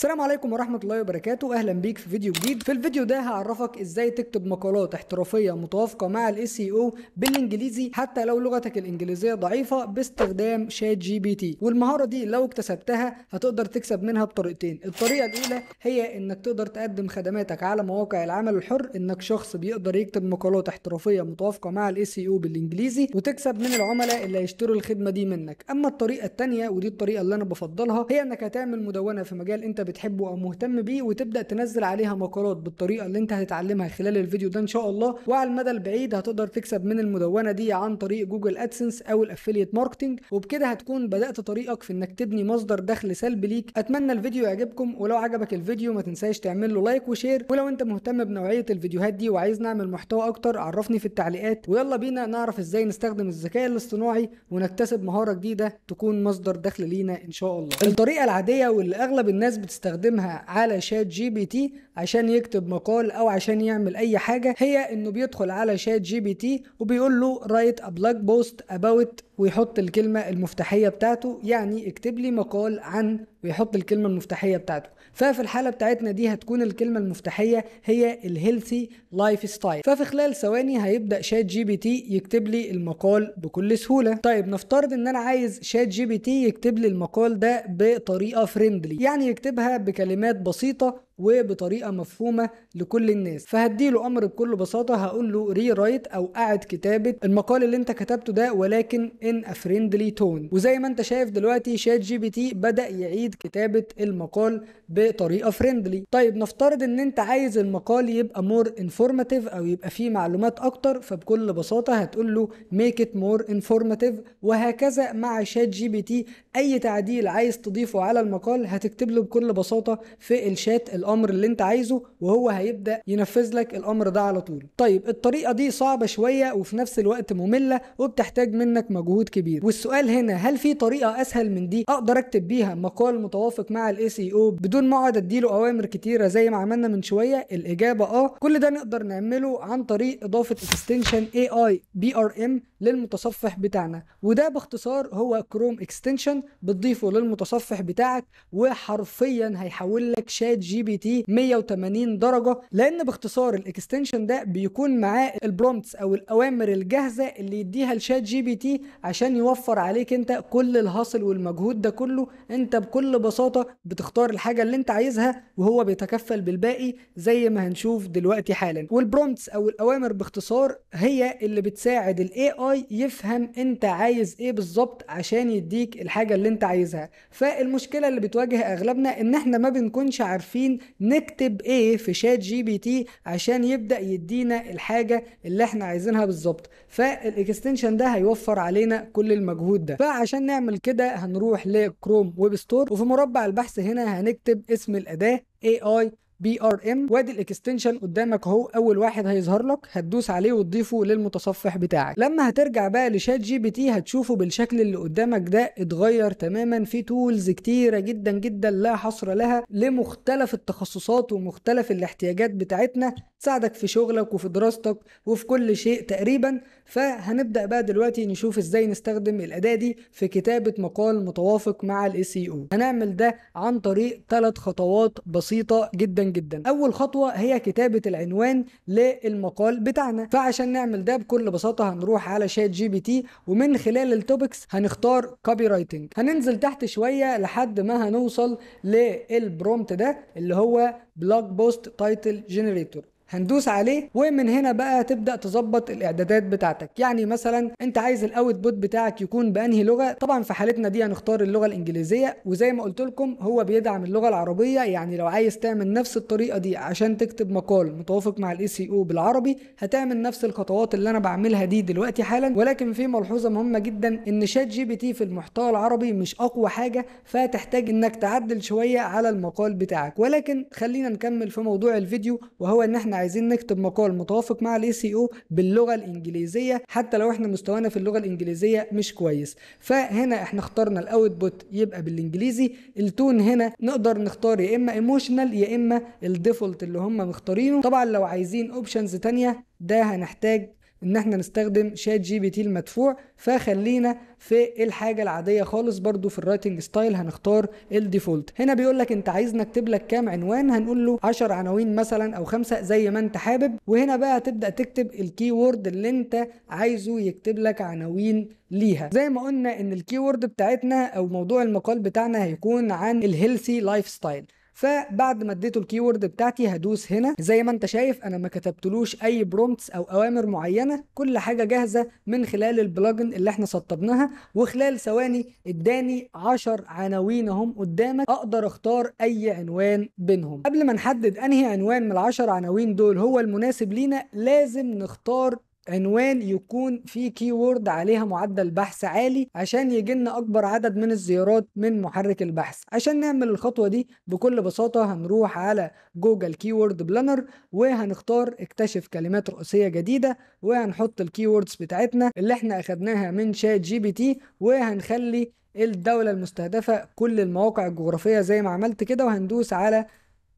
السلام عليكم ورحمة الله وبركاته أهلا بيك في فيديو جديد في الفيديو ده هعرفك إزاي تكتب مقالات احترافية متوافقة مع الـ SEO بالإنجليزي حتى لو لغتك الإنجليزية ضعيفة باستخدام شات جي بي تي والمهارة دي لو اكتسبتها هتقدر تكسب منها بطريقتين الطريقة الأولى هي إنك تقدر تقدم خدماتك على مواقع العمل الحر إنك شخص بيقدر يكتب مقالات احترافية متوافقة مع الـ SEO بالإنجليزي وتكسب من العملاء اللي هيشتروا الخدمة دي منك أما الطريقة الثانية ودي الطريقة اللي أنا بفضلها هي إنك هتعمل مدونة في مجال أنت بتحبه او مهتم بيه وتبدا تنزل عليها مقالات بالطريقه اللي انت هتتعلمها خلال الفيديو ده ان شاء الله وعلى المدى البعيد هتقدر تكسب من المدونه دي عن طريق جوجل ادسنس او الافيليت ماركتنج وبكده هتكون بدات طريقك في انك تبني مصدر دخل سلبي ليك اتمنى الفيديو يعجبكم ولو عجبك الفيديو ما تنساش تعمل له لايك وشير ولو انت مهتم بنوعيه الفيديوهات دي وعايز نعمل محتوى اكتر عرفني في التعليقات ويلا بينا نعرف ازاي نستخدم الذكاء الاصطناعي ونكتسب مهاره جديده تكون مصدر دخل لينا ان شاء الله الطريقه العاديه واللي اغلب الناس بتست بيستخدمها على شات جي بي تي عشان يكتب مقال او عشان يعمل اي حاجه هي انه بيدخل على شات جي بي تي وبيقول له رايت ا بلاج بوست اباوت ويحط الكلمه المفتاحيه بتاعته يعني اكتب لي مقال عن ويحط الكلمه المفتاحيه بتاعته ففي الحالة بتاعتنا دي هتكون الكلمة المفتاحية هي الهيلثي لايف ستايل ففي خلال ثواني هيبدأ شات جي بي تي يكتب لي المقال بكل سهولة طيب نفترض ان انا عايز شات جي بي تي يكتب لي المقال ده بطريقة فريندلي يعني يكتبها بكلمات بسيطة وبطريقه مفهومه لكل الناس فهديله امر بكل بساطه هقول له ري رايت او قعد كتابه المقال اللي انت كتبته ده ولكن ان افريندلي تون وزي ما انت شايف دلوقتي شات جي بي تي بدا يعيد كتابه المقال بطريقه فريندلي طيب نفترض ان انت عايز المقال يبقى مور انفورماتيف او يبقى فيه معلومات اكتر فبكل بساطه هتقول له ميك ات مور انفورماتيف وهكذا مع شات جي بي تي اي تعديل عايز تضيفه على المقال هتكتب له بكل بساطه في الشات الامر اللي انت عايزه وهو هيبدا ينفذ لك الامر ده على طول طيب الطريقه دي صعبه شويه وفي نفس الوقت ممله وبتحتاج منك مجهود كبير والسؤال هنا هل في طريقه اسهل من دي اقدر اكتب بيها مقال متوافق مع الاي سي او بدون ما اقعد اديله اوامر كتيره زي ما عملنا من شويه الاجابه اه كل ده نقدر نعمله عن طريق اضافه اكستنشن اي اي بي ار ام للمتصفح بتاعنا وده باختصار هو كروم اكستنشن بتضيفه للمتصفح بتاعك وحرفيا هيحول لك شات جي بي تي 180 درجه لان باختصار الاكستنشن ده بيكون معاه البرومتس او الاوامر الجاهزه اللي يديها لشات جي بي تي عشان يوفر عليك انت كل الهاصل والمجهود ده كله انت بكل بساطه بتختار الحاجه اللي انت عايزها وهو بيتكفل بالباقي زي ما هنشوف دلوقتي حالا والبرومتس او الاوامر باختصار هي اللي بتساعد الاي اي يفهم انت عايز ايه بالظبط عشان يديك الحاجه الحاجه اللي انت عايزها فالمشكله اللي بتواجه اغلبنا ان احنا ما بنكونش عارفين نكتب ايه في شات جي بي تي عشان يبدا يدينا الحاجه اللي احنا عايزينها بالظبط فالاكستنشن ده هيوفر علينا كل المجهود ده فعشان نعمل كده هنروح لكروم ويب ستور وفي مربع البحث هنا هنكتب اسم الاداه AI بي ار ام وادي الاكستنشن قدامك اهو اول واحد هيظهر لك هتدوس عليه وتضيفه للمتصفح بتاعك لما هترجع بقى لشات جي بي تي هتشوفه بالشكل اللي قدامك ده اتغير تماما في تولز كتيره جدا جدا لا حصر لها لمختلف التخصصات ومختلف الاحتياجات بتاعتنا تساعدك في شغلك وفي دراستك وفي كل شيء تقريبا فهنبدا بقى دلوقتي نشوف ازاي نستخدم الاداه دي في كتابه مقال متوافق مع الاي سي او e هنعمل ده عن طريق ثلاث خطوات بسيطه جدا جدا اول خطوه هي كتابه العنوان للمقال بتاعنا فعشان نعمل ده بكل بساطه هنروح على شات جي بي تي ومن خلال التوبكس هنختار كوبي رايتنج هننزل تحت شويه لحد ما هنوصل للبرومت ده اللي هو بلوج بوست تايتل جنريتور هندوس عليه ومن هنا بقى تبدا تظبط الاعدادات بتاعتك يعني مثلا انت عايز الاوتبوت بتاعك يكون بانهي لغه طبعا في حالتنا دي هنختار اللغه الانجليزيه وزي ما قلت لكم هو بيدعم اللغه العربيه يعني لو عايز تعمل نفس الطريقه دي عشان تكتب مقال متوافق مع الاي سي او e بالعربي هتعمل نفس الخطوات اللي انا بعملها دي دلوقتي حالا ولكن في ملحوظه مهمه جدا ان شات جي بي تي في المحتوى العربي مش اقوى حاجه فتحتاج انك تعدل شويه على المقال بتاعك ولكن خلينا نكمل في موضوع الفيديو وهو ان احنا عايزين نكتب مقال متوافق مع الاي سي او باللغه الانجليزيه حتى لو احنا مستوانا في اللغه الانجليزيه مش كويس فهنا احنا اخترنا الاوتبوت يبقى بالانجليزي التون هنا نقدر نختار يا اما ايموشنال يا اما الديفولت اللي هم مختارينه طبعا لو عايزين اوبشنز تانية ده هنحتاج ان احنا نستخدم شات جي بي تي المدفوع فخلينا في الحاجه العاديه خالص برضو في الرايتنج ستايل هنختار الديفولت هنا بيقول لك انت عايز نكتب لك كام عنوان هنقول له 10 عناوين مثلا او خمسه زي ما انت حابب وهنا بقى تبدا تكتب الكي وورد اللي انت عايزه يكتب لك عناوين ليها زي ما قلنا ان الكي وورد بتاعتنا او موضوع المقال بتاعنا هيكون عن الهيلثي لايف ستايل فبعد ما اديته الكيورد بتاعتي هدوس هنا زي ما انت شايف انا ما كتبتلوش اي برومتس او اوامر معينه كل حاجه جاهزه من خلال البلجن اللي احنا سطبناها وخلال ثواني اداني 10 عناوين اهم قدامك اقدر اختار اي عنوان بينهم قبل ما نحدد انهي عنوان من ال 10 عناوين دول هو المناسب لينا لازم نختار عنوان يكون فيه كيورد عليها معدل بحث عالي عشان يجي لنا اكبر عدد من الزيارات من محرك البحث عشان نعمل الخطوه دي بكل بساطه هنروح على جوجل كيورد بلانر وهنختار اكتشف كلمات رئيسيه جديده وهنحط الكيوردز بتاعتنا اللي احنا اخدناها من شات جي بي تي وهنخلي الدوله المستهدفه كل المواقع الجغرافيه زي ما عملت كده وهندوس على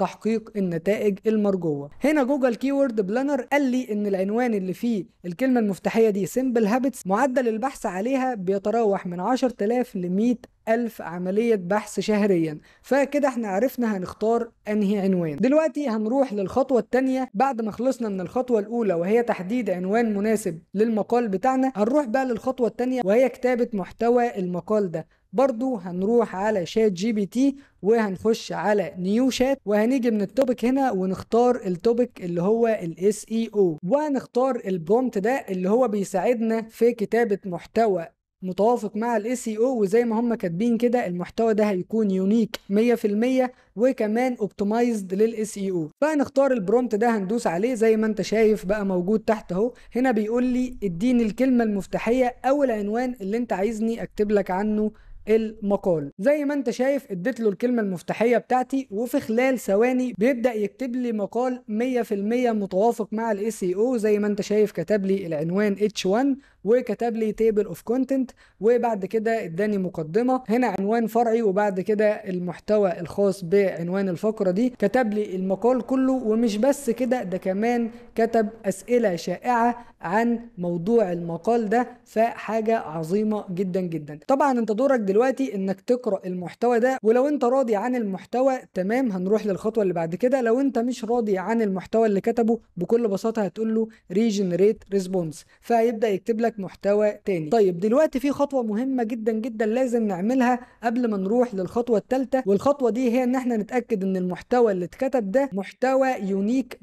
تحقيق النتائج المرجوه هنا جوجل كيورد بلانر قال لي ان العنوان اللي فيه الكلمه المفتاحيه دي سيمبل هابتس معدل البحث عليها بيتراوح من 10000 ل 100 ألف عملية بحث شهريا فكده احنا عرفنا هنختار أنهي عنوان دلوقتي هنروح للخطوة التانية بعد ما خلصنا من الخطوة الأولى وهي تحديد عنوان مناسب للمقال بتاعنا هنروح بقى للخطوة التانية وهي كتابة محتوى المقال ده برضو هنروح على شات جي بي تي وهنخش على نيو شات وهنيجي من التوبيك هنا ونختار التوبيك اللي هو الاس اي او e وهنختار البرومت ده اللي هو بيساعدنا في كتابة محتوى متوافق مع الاس او e وزي ما هم كاتبين كده المحتوى ده هيكون يونيك 100% وكمان اوبتمايزد للاس او فهنختار البرومت ده هندوس عليه زي ما انت شايف بقى موجود تحت اهو هنا بيقول لي اديني الكلمه المفتاحيه او العنوان اللي انت عايزني اكتب لك عنه المقال زي ما انت شايف اديت له الكلمه المفتاحيه بتاعتي وفي خلال ثواني بيبدا يكتب لي مقال 100% متوافق مع الاي سي او زي ما انت شايف كتب لي العنوان H1 وكتب لي تيبل اوف كونتنت وبعد كده اداني مقدمه هنا عنوان فرعي وبعد كده المحتوى الخاص بعنوان الفقره دي كتب لي المقال كله ومش بس كده ده كمان كتب اسئله شائعه عن موضوع المقال ده فحاجه عظيمه جدا جدا طبعا انت دورك دلوقتي انك تقرا المحتوى ده ولو انت راضي عن المحتوى تمام هنروح للخطوه اللي بعد كده لو انت مش راضي عن المحتوى اللي كتبه بكل بساطه هتقول له ريجنريت ريسبونس فهيبدا يكتب لك لك محتوى تاني طيب دلوقتي في خطوه مهمه جدا جدا لازم نعملها قبل ما نروح للخطوه التالتة والخطوه دي هي ان احنا نتاكد ان المحتوى اللي اتكتب ده محتوى يونيك 100%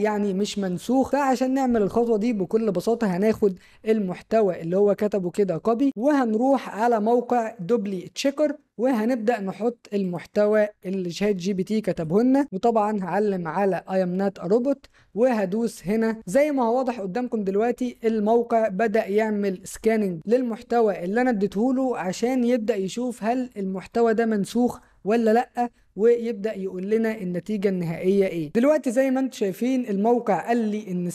يعني مش منسوخ فعشان نعمل الخطوه دي بكل بساطه هناخد المحتوى اللي هو كتبه كده كوبي وهنروح على موقع دوبلي تشيكر وهنبدا نحط المحتوى اللي شات جي بي تي كتبه لنا وطبعا هعلم على اي ام نات روبوت وهدوس هنا زي ما هو واضح قدامكم دلوقتي الموقع بدا يعمل سكاننج للمحتوى اللي انا اديته له عشان يبدا يشوف هل المحتوى ده منسوخ ولا لا ويبدا يقول لنا النتيجه النهائيه ايه دلوقتي زي ما انتم شايفين الموقع قال لي ان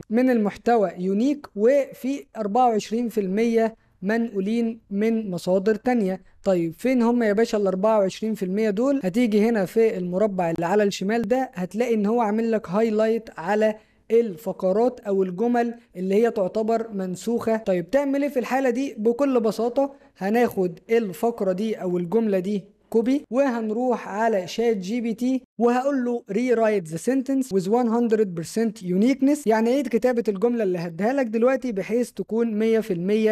76% من المحتوى يونيك وفي 24% منقولين من مصادر تانية طيب فين هم يا باشا ال 24% دول هتيجي هنا في المربع اللي على الشمال ده هتلاقي ان هو عامل لك هايلايت على الفقرات او الجمل اللي هي تعتبر منسوخه طيب تعمل ايه في الحاله دي بكل بساطه هناخد الفقره دي او الجمله دي كوبي وهنروح على شات جي بي تي وهقول له ري رايت ذا سنتنس ويز 100% يونيكنس يعني عيد ايه كتابه الجمله اللي هديها لك دلوقتي بحيث تكون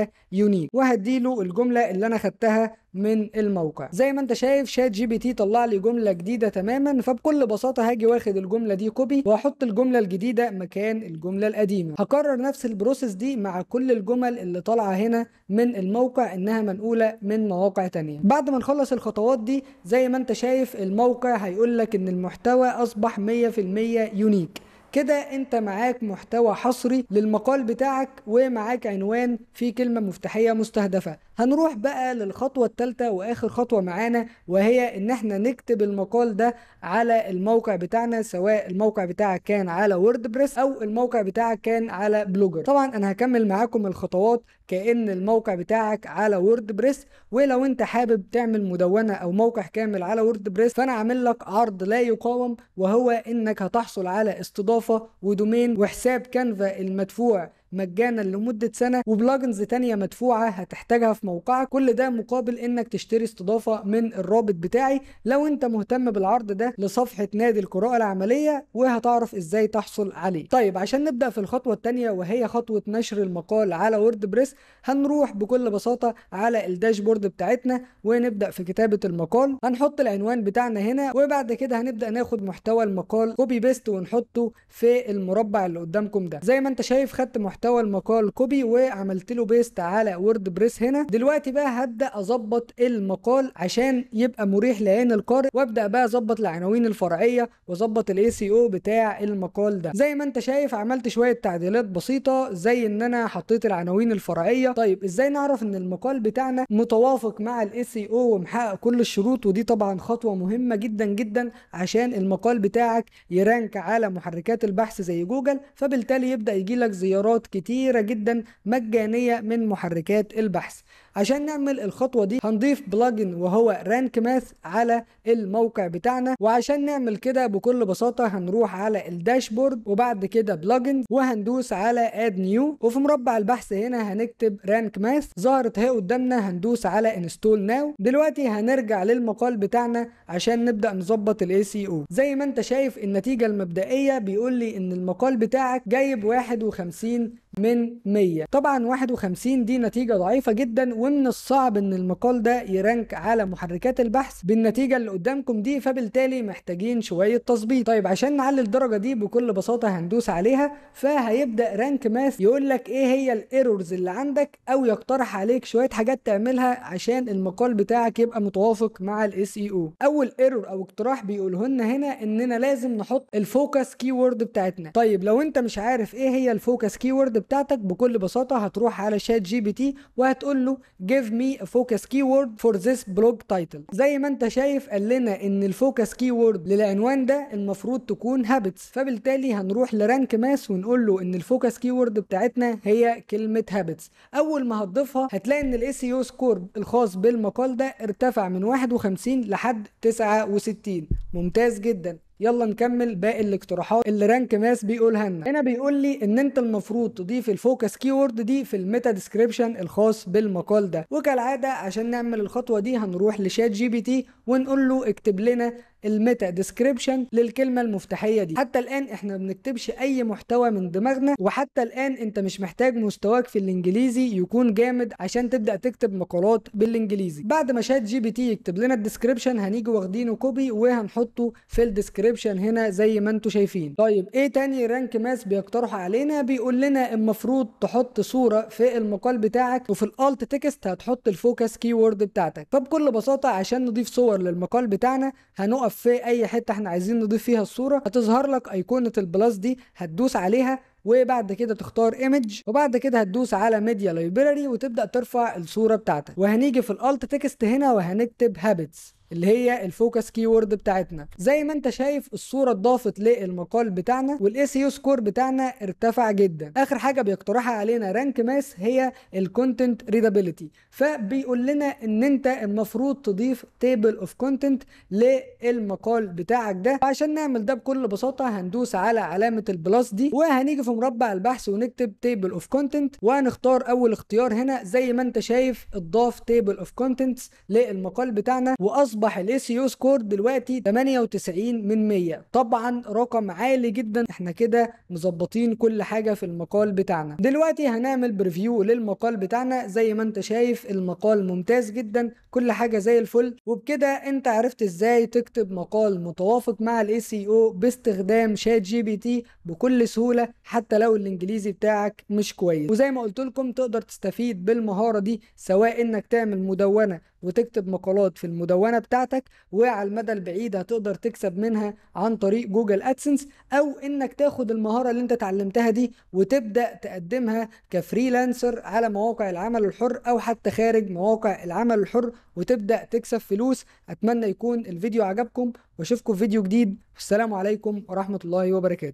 100% يونيك وهديله الجمله اللي انا خدتها من الموقع زي ما انت شايف شات جي بي تي طلع لي جمله جديده تماما فبكل بساطه هاجي واخد الجمله دي كوبي واحط الجمله الجديده مكان الجمله القديمه هكرر نفس البروسيس دي مع كل الجمل اللي طالعه هنا من الموقع انها منقوله من مواقع تانية بعد ما نخلص الخطوات دي زي ما انت شايف الموقع هيقول لك ان المحتوى اصبح 100% يونيك كده انت معاك محتوى حصري للمقال بتاعك ومعاك عنوان فيه كلمة مفتاحية مستهدفة هنروح بقى للخطوة الثالثة واخر خطوة معانا وهي ان احنا نكتب المقال ده على الموقع بتاعنا سواء الموقع بتاعك كان على ووردبريس او الموقع بتاعك كان على بلوجر طبعا انا هكمل معاكم الخطوات كأن الموقع بتاعك على ووردبريس ولو انت حابب تعمل مدونة او موقع كامل على ووردبريس فانا عامل لك عرض لا يقاوم وهو انك هتحصل على استضافة ودومين وحساب كانفا المدفوع مجانا لمده سنه وبلجنز تانية مدفوعه هتحتاجها في موقعك كل ده مقابل انك تشتري استضافه من الرابط بتاعي لو انت مهتم بالعرض ده لصفحه نادي القراءه العمليه وهتعرف ازاي تحصل عليه طيب عشان نبدا في الخطوه الثانيه وهي خطوه نشر المقال على ووردبريس هنروح بكل بساطه على الداشبورد بتاعتنا ونبدا في كتابه المقال هنحط العنوان بتاعنا هنا وبعد كده هنبدا ناخد محتوى المقال كوبي بيست ونحطه في المربع اللي قدامكم ده زي ما انت شايف خدت محتوى محتوى المقال كوبي وعملت له بيست على وورد بريس هنا دلوقتي بقى هبدا اظبط المقال عشان يبقى مريح لعين القارئ وابدا بقى اظبط العناوين الفرعيه واظبط الاي سي او بتاع المقال ده زي ما انت شايف عملت شويه تعديلات بسيطه زي ان انا حطيت العناوين الفرعيه طيب ازاي نعرف ان المقال بتاعنا متوافق مع الاي سي او ومحقق كل الشروط ودي طبعا خطوه مهمه جدا جدا عشان المقال بتاعك يرانك على محركات البحث زي جوجل فبالتالي يبدا يجي لك زيارات كتيرة جدا مجانية من محركات البحث عشان نعمل الخطوة دي هنضيف بلجن وهو رانك ماث على الموقع بتاعنا وعشان نعمل كده بكل بساطة هنروح على الداشبورد وبعد كده بلجن وهندوس على اد نيو وفي مربع البحث هنا هنكتب رانك ماث ظهرت اهي قدامنا هندوس على انستول ناو دلوقتي هنرجع للمقال بتاعنا عشان نبدأ نظبط الاي سي او زي ما انت شايف النتيجة المبدئية بيقول لي ان المقال بتاعك جايب 51 من 100 طبعا 51 دي نتيجة ضعيفة جدا ومن الصعب ان المقال ده يرانك على محركات البحث بالنتيجة اللي قدامكم دي فبالتالي محتاجين شوية تظبيط طيب عشان نعلي الدرجة دي بكل بساطة هندوس عليها فهيبدأ رانك ماث يقول لك ايه هي الايرورز اللي عندك او يقترح عليك شوية حاجات تعملها عشان المقال بتاعك يبقى متوافق مع الاس اي او e اول ايرور او اقتراح بيقوله لنا هنا اننا لازم نحط الفوكس كيورد بتاعتنا طيب لو انت مش عارف ايه هي الفوكس كيورد بتاعتك بكل بساطه هتروح على شات جي بي تي وهتقول له جيف مي فوكس كي وورد فور ذس بلوج تايتل زي ما انت شايف قال لنا ان الفوكس كي وورد للعنوان ده المفروض تكون هابتس فبالتالي هنروح لرانك ماس ونقول له ان الفوكس كي وورد بتاعتنا هي كلمه هابتس اول ما هتضيفها هتلاقي ان الاس يو سكور الخاص بالمقال ده ارتفع من 51 لحد 69 ممتاز جدا يلا نكمل باقي الاقتراحات اللي رانك ماس بيقولها لنا هنا بيقول لي ان انت المفروض تضيف الفوكس كيورد دي في الميتا ديسكريبشن الخاص بالمقال ده وكالعاده عشان نعمل الخطوه دي هنروح لشات جي بي تي ونقول له اكتب لنا الميتا ديسكريبشن للكلمه المفتاحيه دي حتى الان احنا ما بنكتبش اي محتوى من دماغنا وحتى الان انت مش محتاج مستواك في الانجليزي يكون جامد عشان تبدا تكتب مقالات بالانجليزي بعد ما شات جي بي تي يكتب لنا الديسكريبشن هنيجي واخدينه كوبي وهنحطه في الديسكريبشن هنا زي ما انتم شايفين طيب ايه تاني رانك ماس بيقترحه علينا بيقول لنا المفروض تحط صوره في المقال بتاعك وفي الالت تكست هتحط الفوكس كيورد بتاعتك فبكل بساطه عشان نضيف صور للمقال بتاعنا هنقف نضيف في اي حته احنا عايزين نضيف فيها الصوره هتظهر لك ايقونه البلس دي هتدوس عليها وبعد كده تختار ايمج وبعد كده هتدوس على ميديا لايبراري وتبدا ترفع الصوره بتاعتك وهنيجي في الالت تكست هنا وهنكتب هابتس اللي هي الفوكس كيورد بتاعتنا زي ما انت شايف الصوره اتضافت للمقال بتاعنا والاي سي يو سكور بتاعنا ارتفع جدا اخر حاجه بيقترحها علينا رانك ماس هي الكونتنت ريدابيلتي فبيقول لنا ان انت المفروض تضيف تيبل اوف كونتنت للمقال بتاعك ده عشان نعمل ده بكل بساطه هندوس على علامه البلس دي وهنيجي في مربع البحث ونكتب تيبل اوف كونتنت وهنختار اول اختيار هنا زي ما انت شايف اتضاف تيبل اوف كونتنتس للمقال بتاعنا واصبح اصبح الاي سي يو سكور دلوقتي 98 من 100 طبعا رقم عالي جدا احنا كده مظبطين كل حاجه في المقال بتاعنا دلوقتي هنعمل بريفيو للمقال بتاعنا زي ما انت شايف المقال ممتاز جدا كل حاجه زي الفل وبكده انت عرفت ازاي تكتب مقال متوافق مع الاي سي او باستخدام شات جي بي تي بكل سهوله حتى لو الانجليزي بتاعك مش كويس وزي ما قلت لكم تقدر تستفيد بالمهاره دي سواء انك تعمل مدونه وتكتب مقالات في المدونة بتاعتك وعلى المدى البعيد هتقدر تكسب منها عن طريق جوجل ادسنس او انك تاخد المهارة اللي انت اتعلمتها دي وتبدأ تقدمها كفريلانسر على مواقع العمل الحر او حتى خارج مواقع العمل الحر وتبدأ تكسب فلوس اتمنى يكون الفيديو عجبكم واشوفكم في فيديو جديد والسلام عليكم ورحمة الله وبركاته